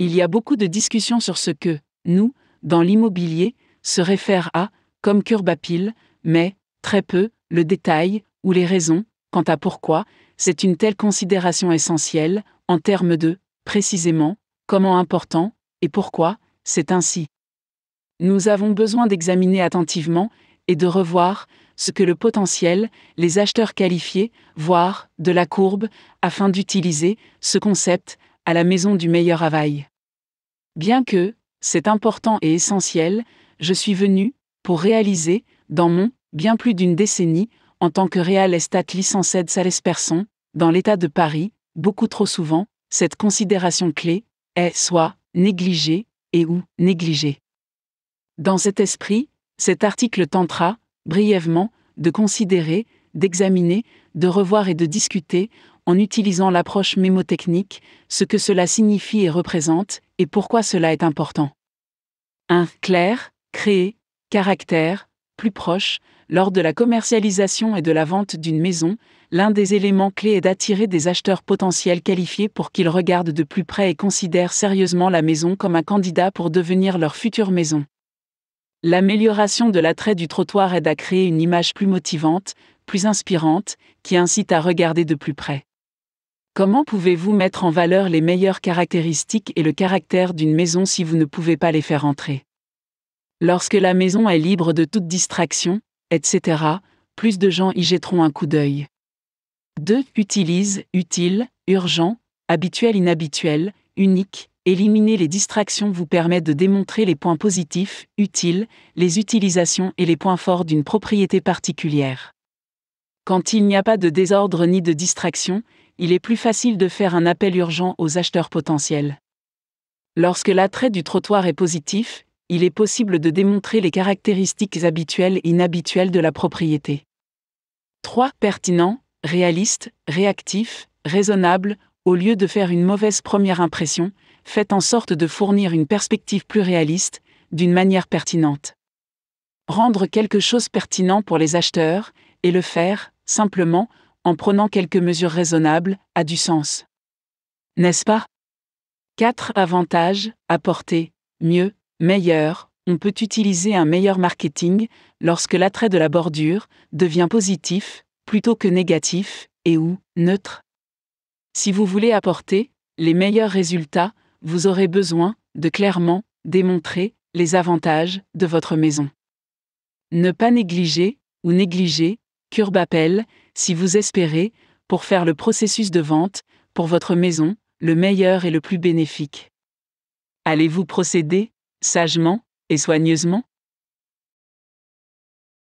Il y a beaucoup de discussions sur ce que, nous, dans l'immobilier, se réfère à, comme pile mais, très peu, le détail, ou les raisons, quant à pourquoi, c'est une telle considération essentielle, en termes de, précisément, comment important, et pourquoi, c'est ainsi. Nous avons besoin d'examiner attentivement, et de revoir, ce que le potentiel, les acheteurs qualifiés, voire, de la courbe, afin d'utiliser, ce concept, à la maison du meilleur Havaï. Bien que, c'est important et essentiel, je suis venu, pour réaliser, dans mon, bien plus d'une décennie, en tant que Real Estate de Salesperson, dans l'État de Paris, beaucoup trop souvent, cette considération clé est soit négligée et ou négligée. Dans cet esprit, cet article tentera, brièvement, de considérer, d'examiner, de revoir et de discuter, en utilisant l'approche mémotechnique, ce que cela signifie et représente, et pourquoi cela est important. 1. Clair, créer, caractère, plus proche, lors de la commercialisation et de la vente d'une maison, l'un des éléments clés est d'attirer des acheteurs potentiels qualifiés pour qu'ils regardent de plus près et considèrent sérieusement la maison comme un candidat pour devenir leur future maison. L'amélioration de l'attrait du trottoir aide à créer une image plus motivante, plus inspirante, qui incite à regarder de plus près. Comment pouvez-vous mettre en valeur les meilleures caractéristiques et le caractère d'une maison si vous ne pouvez pas les faire entrer Lorsque la maison est libre de toute distraction, etc., plus de gens y jetteront un coup d'œil. 2. Utilise, utile, urgent, habituel, inhabituel, unique. Éliminer les distractions vous permet de démontrer les points positifs, utiles, les utilisations et les points forts d'une propriété particulière. Quand il n'y a pas de désordre ni de distraction, il est plus facile de faire un appel urgent aux acheteurs potentiels. Lorsque l'attrait du trottoir est positif, il est possible de démontrer les caractéristiques habituelles et inhabituelles de la propriété. 3. Pertinent, réaliste, réactif, raisonnable, au lieu de faire une mauvaise première impression, faites en sorte de fournir une perspective plus réaliste, d'une manière pertinente. Rendre quelque chose pertinent pour les acheteurs, et le faire, simplement, en prenant quelques mesures raisonnables, a du sens. N'est-ce pas Quatre avantages, apporter, mieux, meilleur, on peut utiliser un meilleur marketing lorsque l'attrait de la bordure devient positif plutôt que négatif et ou neutre. Si vous voulez apporter les meilleurs résultats, vous aurez besoin de clairement démontrer les avantages de votre maison. Ne pas négliger ou négliger curb-appel, si vous espérez, pour faire le processus de vente, pour votre maison, le meilleur et le plus bénéfique. Allez-vous procéder, sagement et soigneusement